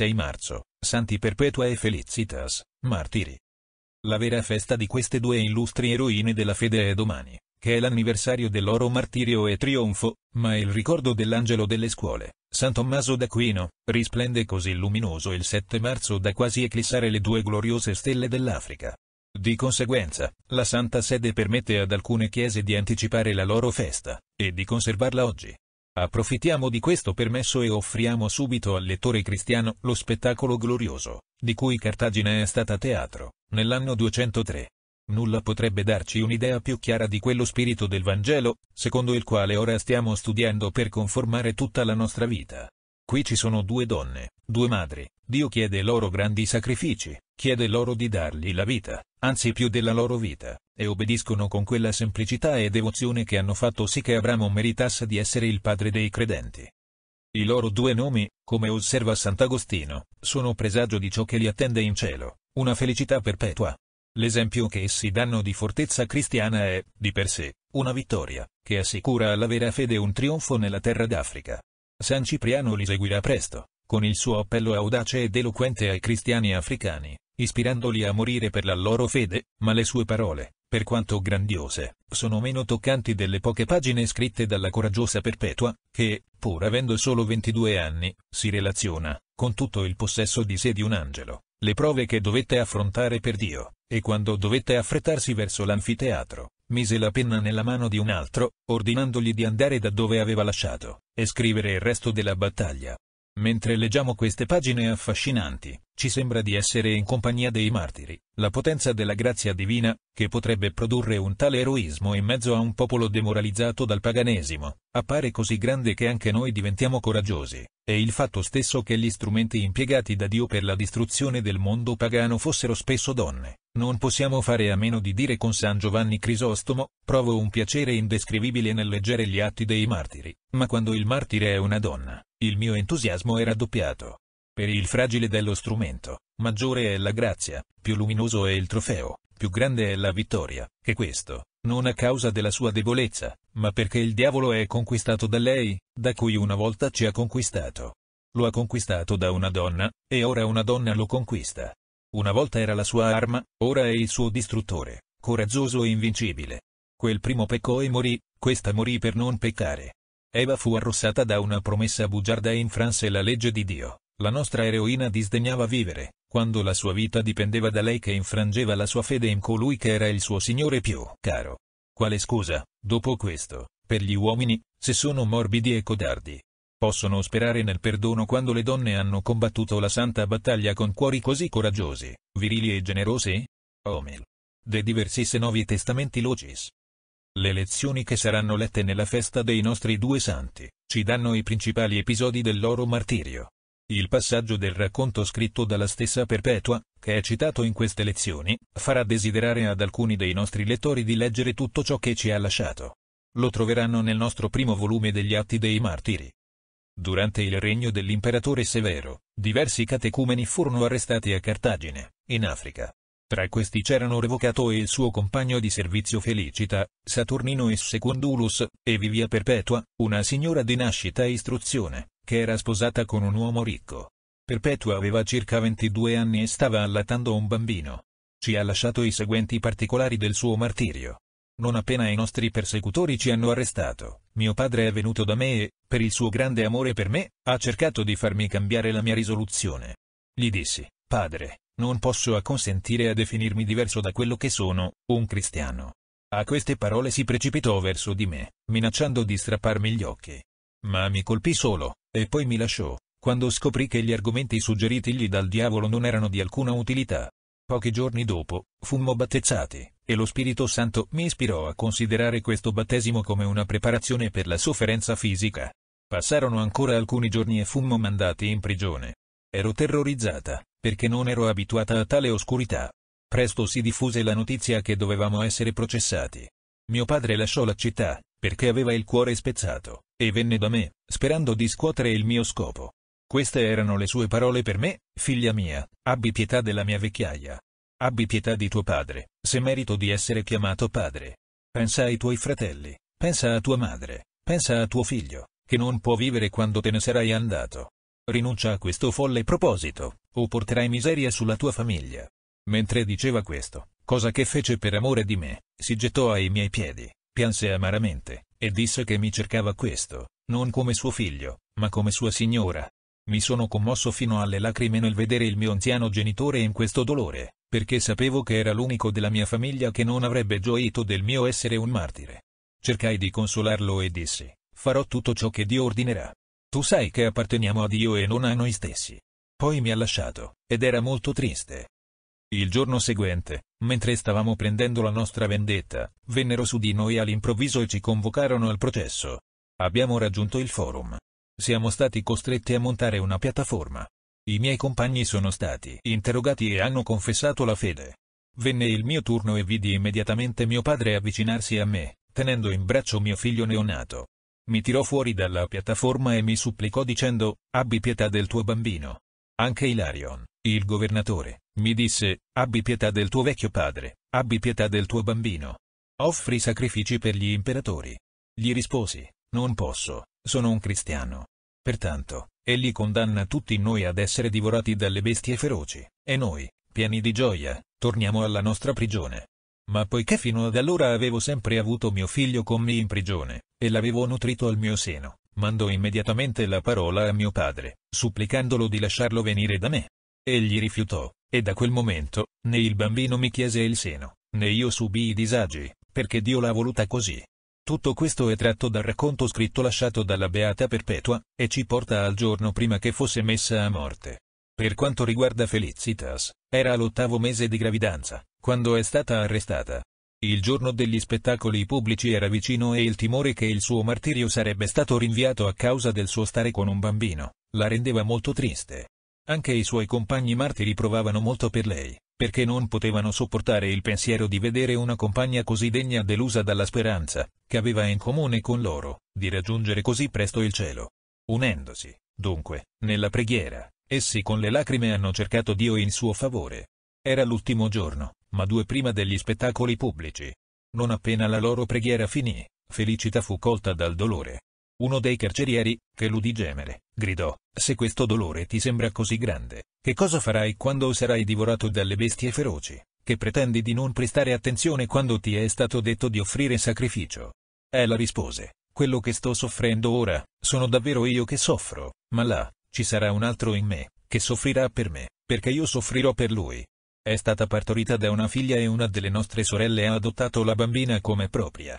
6 marzo, Santi Perpetua e Felicitas, martiri. La vera festa di queste due illustri eroine della fede è domani, che è l'anniversario del loro martirio e trionfo, ma il ricordo dell'angelo delle scuole, San Tommaso d'Aquino, risplende così luminoso il 7 marzo da quasi eclissare le due gloriose stelle dell'Africa. Di conseguenza, la Santa Sede permette ad alcune chiese di anticipare la loro festa, e di conservarla oggi. Approfittiamo di questo permesso e offriamo subito al lettore cristiano lo spettacolo glorioso, di cui Cartagine è stata teatro, nell'anno 203. Nulla potrebbe darci un'idea più chiara di quello spirito del Vangelo, secondo il quale ora stiamo studiando per conformare tutta la nostra vita. Qui ci sono due donne, due madri, Dio chiede loro grandi sacrifici, chiede loro di dargli la vita, anzi più della loro vita, e obbediscono con quella semplicità e devozione che hanno fatto sì che Abramo meritasse di essere il padre dei credenti. I loro due nomi, come osserva Sant'Agostino, sono presagio di ciò che li attende in cielo, una felicità perpetua. L'esempio che essi danno di fortezza cristiana è, di per sé, una vittoria, che assicura alla vera fede un trionfo nella terra d'Africa. San Cipriano li seguirà presto, con il suo appello audace ed eloquente ai cristiani africani, ispirandoli a morire per la loro fede, ma le sue parole, per quanto grandiose, sono meno toccanti delle poche pagine scritte dalla coraggiosa Perpetua, che, pur avendo solo 22 anni, si relaziona, con tutto il possesso di sé di un angelo, le prove che dovette affrontare per Dio, e quando dovette affrettarsi verso l'anfiteatro, mise la penna nella mano di un altro, ordinandogli di andare da dove aveva lasciato, e scrivere il resto della battaglia. Mentre leggiamo queste pagine affascinanti, ci sembra di essere in compagnia dei martiri, la potenza della grazia divina, che potrebbe produrre un tale eroismo in mezzo a un popolo demoralizzato dal paganesimo, appare così grande che anche noi diventiamo coraggiosi, e il fatto stesso che gli strumenti impiegati da Dio per la distruzione del mondo pagano fossero spesso donne, non possiamo fare a meno di dire con San Giovanni Crisostomo, provo un piacere indescrivibile nel leggere gli atti dei martiri, ma quando il martire è una donna, il mio entusiasmo è raddoppiato. Per il fragile dello strumento, maggiore è la grazia, più luminoso è il trofeo, più grande è la vittoria, che questo, non a causa della sua debolezza, ma perché il diavolo è conquistato da lei, da cui una volta ci ha conquistato. Lo ha conquistato da una donna, e ora una donna lo conquista. Una volta era la sua arma, ora è il suo distruttore, coraggioso e invincibile. Quel primo peccò e morì, questa morì per non peccare. Eva fu arrossata da una promessa bugiarda e infranse la legge di Dio. La nostra eroina disdegnava vivere, quando la sua vita dipendeva da lei che infrangeva la sua fede in colui che era il suo Signore più caro. Quale scusa, dopo questo, per gli uomini, se sono morbidi e codardi. Possono sperare nel perdono quando le donne hanno combattuto la santa battaglia con cuori così coraggiosi, virili e generosi? Omel. De diversis novi testamenti logis. Le lezioni che saranno lette nella festa dei nostri due santi, ci danno i principali episodi del loro martirio. Il passaggio del racconto scritto dalla stessa Perpetua, che è citato in queste lezioni, farà desiderare ad alcuni dei nostri lettori di leggere tutto ciò che ci ha lasciato. Lo troveranno nel nostro primo volume degli Atti dei Martiri. Durante il regno dell'imperatore Severo, diversi catecumeni furono arrestati a Cartagine, in Africa. Tra questi c'erano Revocato e il suo compagno di servizio Felicita, Saturnino e Secundulus, e Vivia Perpetua, una signora di nascita e istruzione, che era sposata con un uomo ricco. Perpetua aveva circa 22 anni e stava allattando un bambino. Ci ha lasciato i seguenti particolari del suo martirio. Non appena i nostri persecutori ci hanno arrestato, mio padre è venuto da me e, per il suo grande amore per me, ha cercato di farmi cambiare la mia risoluzione. Gli dissi, padre, non posso acconsentire a definirmi diverso da quello che sono, un cristiano. A queste parole si precipitò verso di me, minacciando di strapparmi gli occhi ma mi colpì solo, e poi mi lasciò, quando scoprì che gli argomenti suggeritigli dal diavolo non erano di alcuna utilità. Pochi giorni dopo, fummo battezzati, e lo Spirito Santo mi ispirò a considerare questo battesimo come una preparazione per la sofferenza fisica. Passarono ancora alcuni giorni e fummo mandati in prigione. Ero terrorizzata, perché non ero abituata a tale oscurità. Presto si diffuse la notizia che dovevamo essere processati. Mio padre lasciò la città, perché aveva il cuore spezzato, e venne da me, sperando di scuotere il mio scopo. Queste erano le sue parole per me, figlia mia, abbi pietà della mia vecchiaia. Abbi pietà di tuo padre, se merito di essere chiamato padre. Pensa ai tuoi fratelli, pensa a tua madre, pensa a tuo figlio, che non può vivere quando te ne sarai andato. Rinuncia a questo folle proposito, o porterai miseria sulla tua famiglia. Mentre diceva questo, cosa che fece per amore di me, si gettò ai miei piedi, pianse amaramente, e disse che mi cercava questo, non come suo figlio, ma come sua signora. Mi sono commosso fino alle lacrime nel vedere il mio anziano genitore in questo dolore, perché sapevo che era l'unico della mia famiglia che non avrebbe gioito del mio essere un martire. Cercai di consolarlo e dissi, farò tutto ciò che Dio ordinerà. Tu sai che apparteniamo a Dio e non a noi stessi. Poi mi ha lasciato, ed era molto triste, il giorno seguente, mentre stavamo prendendo la nostra vendetta, vennero su di noi all'improvviso e ci convocarono al processo. Abbiamo raggiunto il forum. Siamo stati costretti a montare una piattaforma. I miei compagni sono stati interrogati e hanno confessato la fede. Venne il mio turno e vidi immediatamente mio padre avvicinarsi a me, tenendo in braccio mio figlio neonato. Mi tirò fuori dalla piattaforma e mi supplicò dicendo, abbi pietà del tuo bambino. Anche Ilarion, il governatore, mi disse, abbi pietà del tuo vecchio padre, abbi pietà del tuo bambino. Offri sacrifici per gli imperatori. Gli risposi, non posso, sono un cristiano. Pertanto, egli condanna tutti noi ad essere divorati dalle bestie feroci, e noi, pieni di gioia, torniamo alla nostra prigione. Ma poiché fino ad allora avevo sempre avuto mio figlio con me in prigione, e l'avevo nutrito al mio seno, mandò immediatamente la parola a mio padre, supplicandolo di lasciarlo venire da me. Egli rifiutò, e da quel momento, né il bambino mi chiese il seno, né io i disagi, perché Dio l'ha voluta così. Tutto questo è tratto dal racconto scritto lasciato dalla Beata Perpetua, e ci porta al giorno prima che fosse messa a morte. Per quanto riguarda Felicitas, era all'ottavo mese di gravidanza, quando è stata arrestata. Il giorno degli spettacoli pubblici era vicino e il timore che il suo martirio sarebbe stato rinviato a causa del suo stare con un bambino, la rendeva molto triste. Anche i suoi compagni martiri provavano molto per lei, perché non potevano sopportare il pensiero di vedere una compagna così degna delusa dalla speranza, che aveva in comune con loro, di raggiungere così presto il cielo. Unendosi, dunque, nella preghiera, essi con le lacrime hanno cercato Dio in suo favore. Era l'ultimo giorno, ma due prima degli spettacoli pubblici. Non appena la loro preghiera finì, Felicita fu colta dal dolore. Uno dei carcerieri, che l'udì gemere, gridò, se questo dolore ti sembra così grande, che cosa farai quando sarai divorato dalle bestie feroci, che pretendi di non prestare attenzione quando ti è stato detto di offrire sacrificio? Ella rispose, quello che sto soffrendo ora, sono davvero io che soffro, ma là, ci sarà un altro in me, che soffrirà per me, perché io soffrirò per lui. È stata partorita da una figlia e una delle nostre sorelle ha adottato la bambina come propria.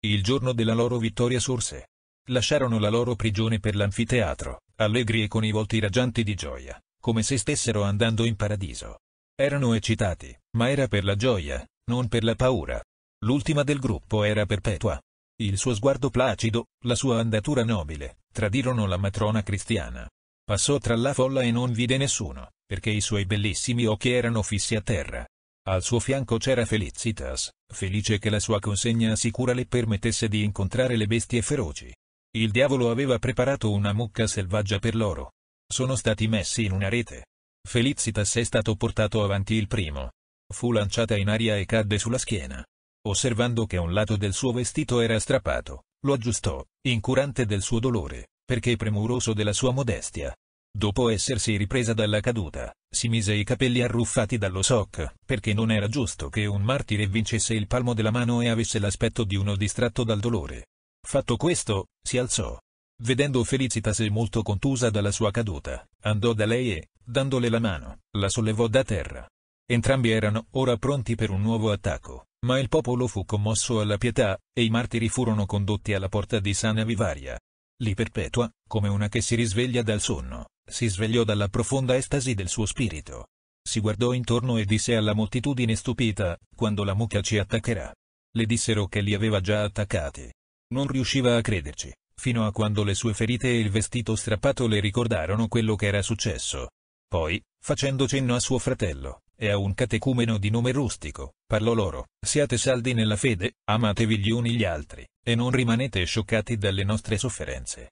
Il giorno della loro vittoria sorse, lasciarono la loro prigione per l'anfiteatro, allegri e con i volti raggianti di gioia, come se stessero andando in paradiso. Erano eccitati, ma era per la gioia, non per la paura. L'ultima del gruppo era perpetua. Il suo sguardo placido, la sua andatura nobile, tradirono la matrona cristiana. Passò tra la folla e non vide nessuno, perché i suoi bellissimi occhi erano fissi a terra. Al suo fianco c'era Felicitas, felice che la sua consegna sicura le permettesse di incontrare le bestie feroci. Il diavolo aveva preparato una mucca selvaggia per loro. Sono stati messi in una rete. Felicitas è stato portato avanti il primo. Fu lanciata in aria e cadde sulla schiena. Osservando che un lato del suo vestito era strappato, lo aggiustò, incurante del suo dolore, perché premuroso della sua modestia. Dopo essersi ripresa dalla caduta, si mise i capelli arruffati dallo shock, perché non era giusto che un martire vincesse il palmo della mano e avesse l'aspetto di uno distratto dal dolore. Fatto questo, si alzò. Vedendo Felicitas molto contusa dalla sua caduta, andò da lei e, dandole la mano, la sollevò da terra. Entrambi erano ora pronti per un nuovo attacco, ma il popolo fu commosso alla pietà, e i martiri furono condotti alla porta di Sana Vivaria. Lì Perpetua, come una che si risveglia dal sonno, si svegliò dalla profonda estasi del suo spirito. Si guardò intorno e disse alla moltitudine stupita, quando la mucca ci attaccherà. Le dissero che li aveva già attaccati, non riusciva a crederci, fino a quando le sue ferite e il vestito strappato le ricordarono quello che era successo. Poi, facendo cenno a suo fratello, e a un catecumeno di nome rustico, parlò loro, siate saldi nella fede, amatevi gli uni gli altri, e non rimanete scioccati dalle nostre sofferenze.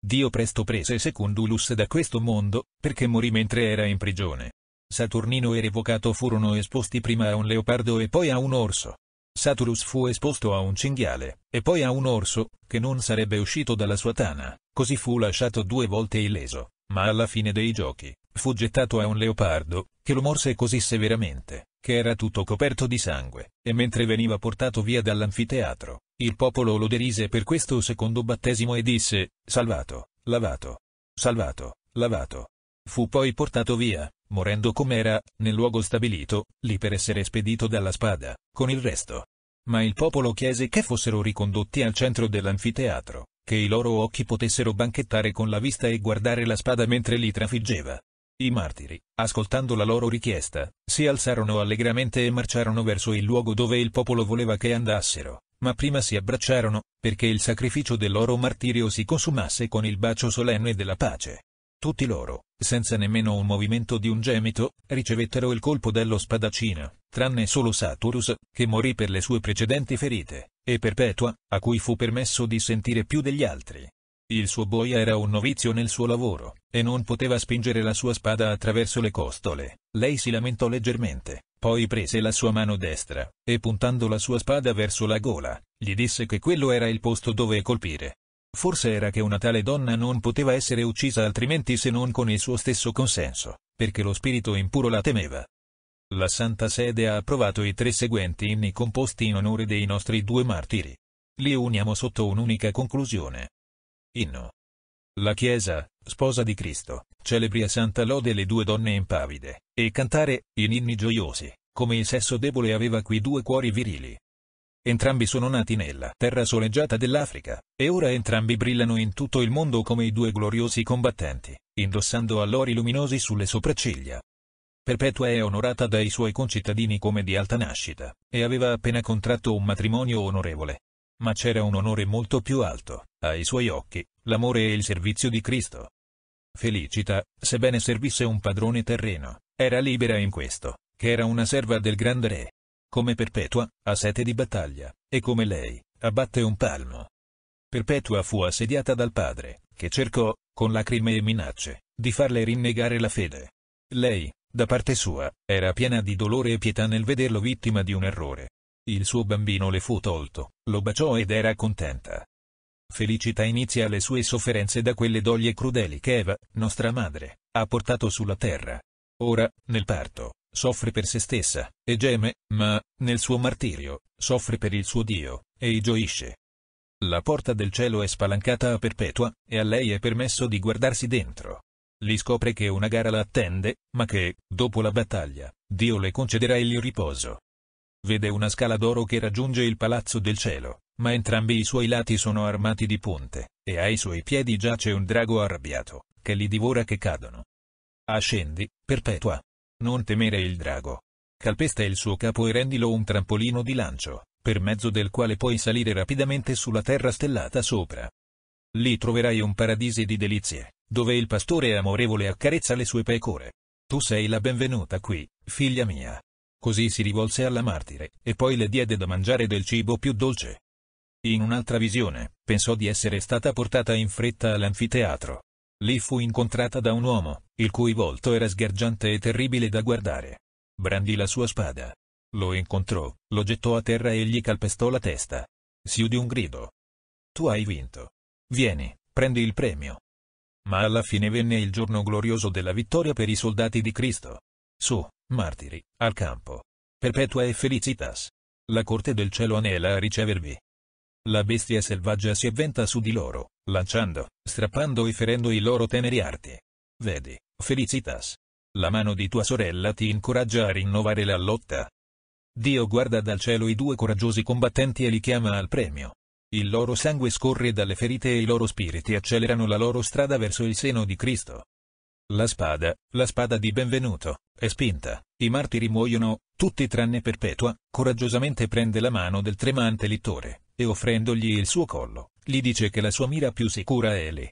Dio presto prese Secundulus da questo mondo, perché morì mentre era in prigione. Saturnino e Revocato furono esposti prima a un leopardo e poi a un orso, Saturus fu esposto a un cinghiale, e poi a un orso, che non sarebbe uscito dalla sua tana, così fu lasciato due volte illeso, ma alla fine dei giochi, fu gettato a un leopardo, che lo morse così severamente, che era tutto coperto di sangue, e mentre veniva portato via dall'anfiteatro, il popolo lo derise per questo secondo battesimo e disse, salvato, lavato, salvato, lavato. Fu poi portato via, morendo com'era, nel luogo stabilito, lì per essere spedito dalla spada, con il resto. Ma il popolo chiese che fossero ricondotti al centro dell'anfiteatro, che i loro occhi potessero banchettare con la vista e guardare la spada mentre li trafiggeva. I martiri, ascoltando la loro richiesta, si alzarono allegramente e marciarono verso il luogo dove il popolo voleva che andassero, ma prima si abbracciarono, perché il sacrificio del loro martirio si consumasse con il bacio solenne della pace. Tutti loro, senza nemmeno un movimento di un gemito, ricevettero il colpo dello spadaccino, tranne solo Saturus, che morì per le sue precedenti ferite, e Perpetua, a cui fu permesso di sentire più degli altri. Il suo boia era un novizio nel suo lavoro, e non poteva spingere la sua spada attraverso le costole. Lei si lamentò leggermente, poi prese la sua mano destra, e puntando la sua spada verso la gola, gli disse che quello era il posto dove colpire. Forse era che una tale donna non poteva essere uccisa altrimenti se non con il suo stesso consenso, perché lo spirito impuro la temeva. La Santa Sede ha approvato i tre seguenti inni composti in onore dei nostri due martiri. Li uniamo sotto un'unica conclusione. Inno. La Chiesa, sposa di Cristo, celebri a Santa Lode le due donne impavide, e cantare, in inni gioiosi, come il sesso debole aveva qui due cuori virili, Entrambi sono nati nella terra soleggiata dell'Africa, e ora entrambi brillano in tutto il mondo come i due gloriosi combattenti, indossando allori luminosi sulle sopracciglia. Perpetua è onorata dai suoi concittadini come di alta nascita, e aveva appena contratto un matrimonio onorevole. Ma c'era un onore molto più alto, ai suoi occhi, l'amore e il servizio di Cristo. Felicita, sebbene servisse un padrone terreno, era libera in questo, che era una serva del grande re, come Perpetua, a sete di battaglia, e come lei, abbatte un palmo. Perpetua fu assediata dal padre, che cercò, con lacrime e minacce, di farle rinnegare la fede. Lei, da parte sua, era piena di dolore e pietà nel vederlo vittima di un errore. Il suo bambino le fu tolto, lo baciò ed era contenta. Felicità inizia le sue sofferenze da quelle doglie crudeli che Eva, nostra madre, ha portato sulla terra. Ora, nel parto, soffre per se stessa, e geme, ma, nel suo martirio, soffre per il suo Dio, e gioisce. La porta del cielo è spalancata a perpetua, e a lei è permesso di guardarsi dentro. Li scopre che una gara la attende, ma che, dopo la battaglia, Dio le concederà il riposo. Vede una scala d'oro che raggiunge il palazzo del cielo, ma entrambi i suoi lati sono armati di punte, e ai suoi piedi giace un drago arrabbiato, che li divora che cadono. Ascendi, perpetua, non temere il drago. Calpesta il suo capo e rendilo un trampolino di lancio, per mezzo del quale puoi salire rapidamente sulla terra stellata sopra. Lì troverai un paradiso di delizie, dove il pastore amorevole accarezza le sue pecore. Tu sei la benvenuta qui, figlia mia. Così si rivolse alla martire, e poi le diede da mangiare del cibo più dolce. In un'altra visione, pensò di essere stata portata in fretta all'anfiteatro, Lì fu incontrata da un uomo, il cui volto era sgargiante e terribile da guardare. Brandì la sua spada. Lo incontrò, lo gettò a terra e gli calpestò la testa. Si udì un grido. Tu hai vinto. Vieni, prendi il premio. Ma alla fine venne il giorno glorioso della vittoria per i soldati di Cristo. Su, martiri, al campo. Perpetua e felicitas. La corte del cielo anela a ricevervi la bestia selvaggia si avventa su di loro, lanciando, strappando e ferendo i loro teneri arti. Vedi, Felicitas. La mano di tua sorella ti incoraggia a rinnovare la lotta. Dio guarda dal cielo i due coraggiosi combattenti e li chiama al premio. Il loro sangue scorre dalle ferite e i loro spiriti accelerano la loro strada verso il seno di Cristo. La spada, la spada di benvenuto, è spinta, i martiri muoiono, tutti tranne Perpetua, coraggiosamente prende la mano del tremante littore, e offrendogli il suo collo, gli dice che la sua mira più sicura è lì.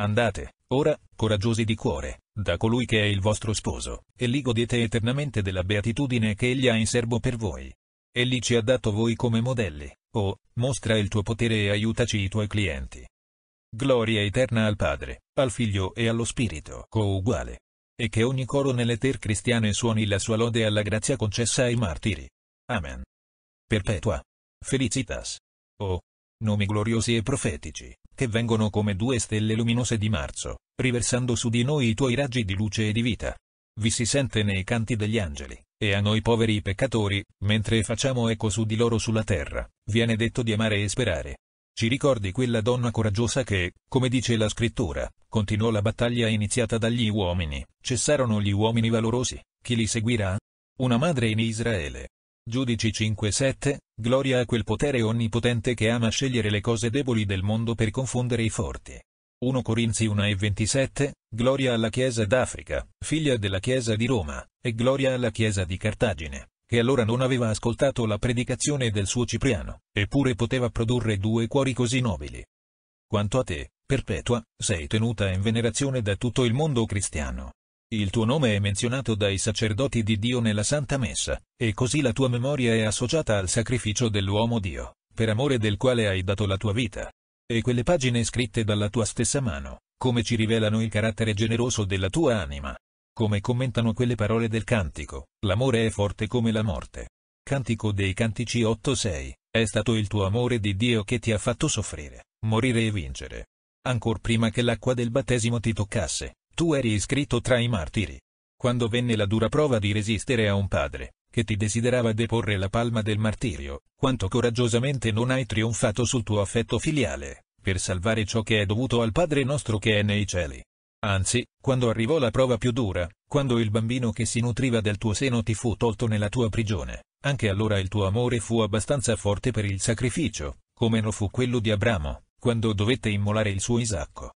Andate, ora, coraggiosi di cuore, da colui che è il vostro sposo, e lì godete eternamente della beatitudine che egli ha in serbo per voi. Egli ci ha dato voi come modelli, oh, mostra il tuo potere e aiutaci i tuoi clienti. Gloria eterna al Padre, al Figlio e allo Spirito co-uguale. E che ogni coro nelle ter cristiane suoni la sua lode alla grazia concessa ai martiri. Amen. Perpetua. Felicitas. Oh, nomi gloriosi e profetici, che vengono come due stelle luminose di marzo, riversando su di noi i tuoi raggi di luce e di vita. Vi si sente nei canti degli angeli, e a noi poveri peccatori, mentre facciamo eco su di loro sulla terra, viene detto di amare e sperare. Ci ricordi quella donna coraggiosa che, come dice la scrittura, continuò la battaglia iniziata dagli uomini, cessarono gli uomini valorosi, chi li seguirà? Una madre in Israele, Giudici 5:7, gloria a quel potere onnipotente che ama scegliere le cose deboli del mondo per confondere i forti. 1 Corinzi 1:27 gloria alla Chiesa d'Africa, figlia della Chiesa di Roma, e gloria alla Chiesa di Cartagine, che allora non aveva ascoltato la predicazione del suo Cipriano, eppure poteva produrre due cuori così nobili. Quanto a te, perpetua, sei tenuta in venerazione da tutto il mondo cristiano. Il tuo nome è menzionato dai sacerdoti di Dio nella Santa Messa, e così la tua memoria è associata al sacrificio dell'uomo Dio, per amore del quale hai dato la tua vita. E quelle pagine scritte dalla tua stessa mano, come ci rivelano il carattere generoso della tua anima. Come commentano quelle parole del cantico, l'amore è forte come la morte. Cantico dei Cantici 8.6, è stato il tuo amore di Dio che ti ha fatto soffrire, morire e vincere. Ancor prima che l'acqua del battesimo ti toccasse, tu eri iscritto tra i martiri. Quando venne la dura prova di resistere a un padre, che ti desiderava deporre la palma del martirio, quanto coraggiosamente non hai trionfato sul tuo affetto filiale, per salvare ciò che è dovuto al Padre nostro che è nei cieli. Anzi, quando arrivò la prova più dura, quando il bambino che si nutriva del tuo seno ti fu tolto nella tua prigione, anche allora il tuo amore fu abbastanza forte per il sacrificio, come lo fu quello di Abramo, quando dovette immolare il suo Isacco.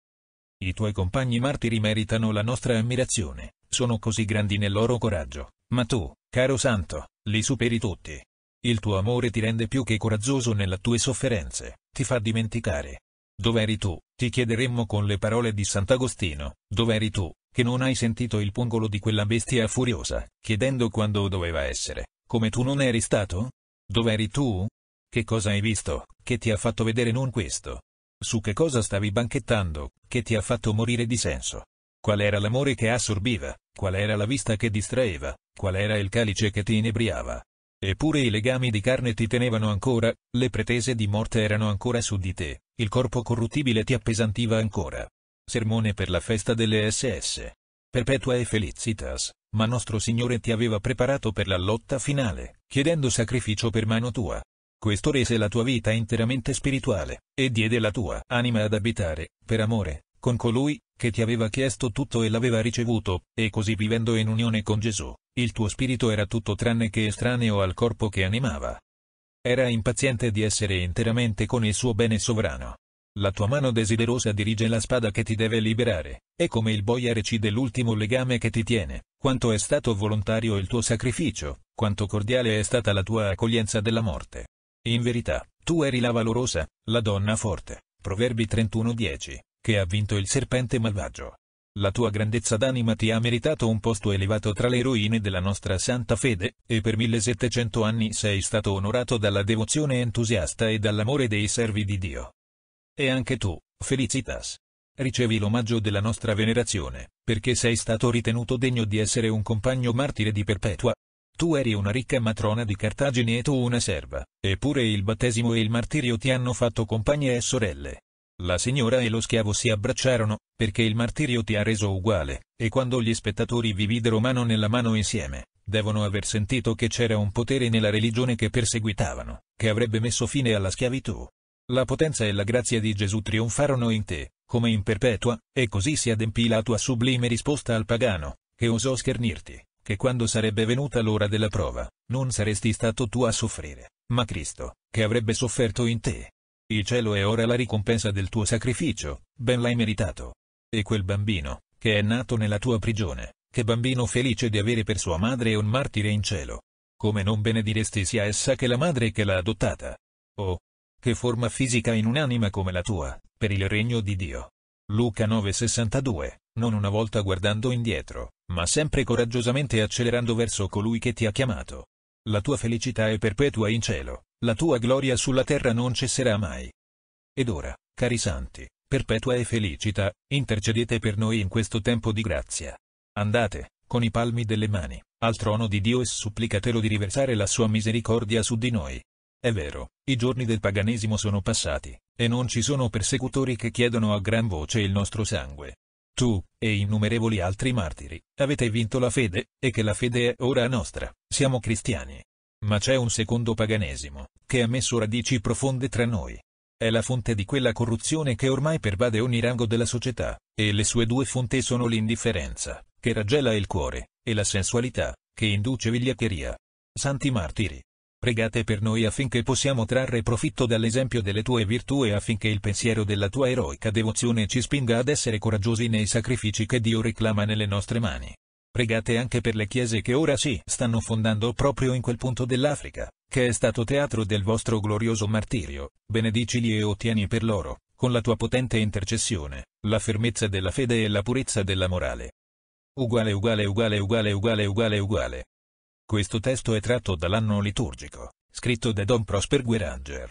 I tuoi compagni martiri meritano la nostra ammirazione, sono così grandi nel loro coraggio, ma tu, caro santo, li superi tutti. Il tuo amore ti rende più che coraggioso nelle tue sofferenze, ti fa dimenticare. Dov'eri tu, ti chiederemmo con le parole di Sant'Agostino, dov'eri tu, che non hai sentito il pungolo di quella bestia furiosa, chiedendo quando doveva essere, come tu non eri stato? Dov'eri tu? Che cosa hai visto, che ti ha fatto vedere non questo, su che cosa stavi banchettando, che ti ha fatto morire di senso? Qual era l'amore che assorbiva, qual era la vista che distraeva, qual era il calice che ti inebriava? Eppure i legami di carne ti tenevano ancora, le pretese di morte erano ancora su di te, il corpo corruttibile ti appesantiva ancora. Sermone per la festa delle SS. Perpetua e felicitas, ma nostro Signore ti aveva preparato per la lotta finale, chiedendo sacrificio per mano tua, questo rese la tua vita interamente spirituale, e diede la tua anima ad abitare, per amore, con colui, che ti aveva chiesto tutto e l'aveva ricevuto, e così vivendo in unione con Gesù, il tuo spirito era tutto tranne che estraneo al corpo che animava. Era impaziente di essere interamente con il suo bene sovrano. La tua mano desiderosa dirige la spada che ti deve liberare, e come il boia recide l'ultimo legame che ti tiene, quanto è stato volontario il tuo sacrificio, quanto cordiale è stata la tua accoglienza della morte. In verità, tu eri la valorosa, la donna forte, Proverbi 31:10, che ha vinto il serpente malvagio. La tua grandezza d'anima ti ha meritato un posto elevato tra le eroine della nostra santa fede, e per 1700 anni sei stato onorato dalla devozione entusiasta e dall'amore dei servi di Dio. E anche tu, Felicitas. Ricevi l'omaggio della nostra venerazione, perché sei stato ritenuto degno di essere un compagno martire di perpetua, tu eri una ricca matrona di Cartagine e tu una serva, eppure il battesimo e il martirio ti hanno fatto compagne e sorelle. La signora e lo schiavo si abbracciarono, perché il martirio ti ha reso uguale, e quando gli spettatori vi videro mano nella mano insieme, devono aver sentito che c'era un potere nella religione che perseguitavano, che avrebbe messo fine alla schiavitù. La potenza e la grazia di Gesù trionfarono in te, come in perpetua, e così si adempì la tua sublime risposta al pagano, che osò schernirti che quando sarebbe venuta l'ora della prova, non saresti stato tu a soffrire, ma Cristo, che avrebbe sofferto in te. Il cielo è ora la ricompensa del tuo sacrificio, ben l'hai meritato. E quel bambino, che è nato nella tua prigione, che bambino felice di avere per sua madre un martire in cielo. Come non benediresti sia essa che la madre che l'ha adottata. Oh, che forma fisica in un'anima come la tua, per il regno di Dio. Luca 9:62 non una volta guardando indietro, ma sempre coraggiosamente accelerando verso colui che ti ha chiamato. La tua felicità è perpetua in cielo, la tua gloria sulla terra non cesserà mai. Ed ora, cari santi, perpetua e felicita, intercedete per noi in questo tempo di grazia. Andate, con i palmi delle mani, al trono di Dio e supplicatelo di riversare la sua misericordia su di noi. È vero, i giorni del paganesimo sono passati, e non ci sono persecutori che chiedono a gran voce il nostro sangue, tu, e innumerevoli altri martiri, avete vinto la fede, e che la fede è ora nostra, siamo cristiani. Ma c'è un secondo paganesimo, che ha messo radici profonde tra noi. È la fonte di quella corruzione che ormai pervade ogni rango della società, e le sue due fonti sono l'indifferenza, che raggela il cuore, e la sensualità, che induce vigliaccheria. Santi martiri, pregate per noi affinché possiamo trarre profitto dall'esempio delle tue virtù e affinché il pensiero della tua eroica devozione ci spinga ad essere coraggiosi nei sacrifici che Dio reclama nelle nostre mani. Pregate anche per le chiese che ora si stanno fondando proprio in quel punto dell'Africa, che è stato teatro del vostro glorioso martirio, benedicili e ottieni per loro, con la tua potente intercessione, la fermezza della fede e la purezza della morale. Uguale uguale uguale uguale uguale uguale uguale questo testo è tratto dall'anno liturgico, scritto da Don Prosper Gueranger.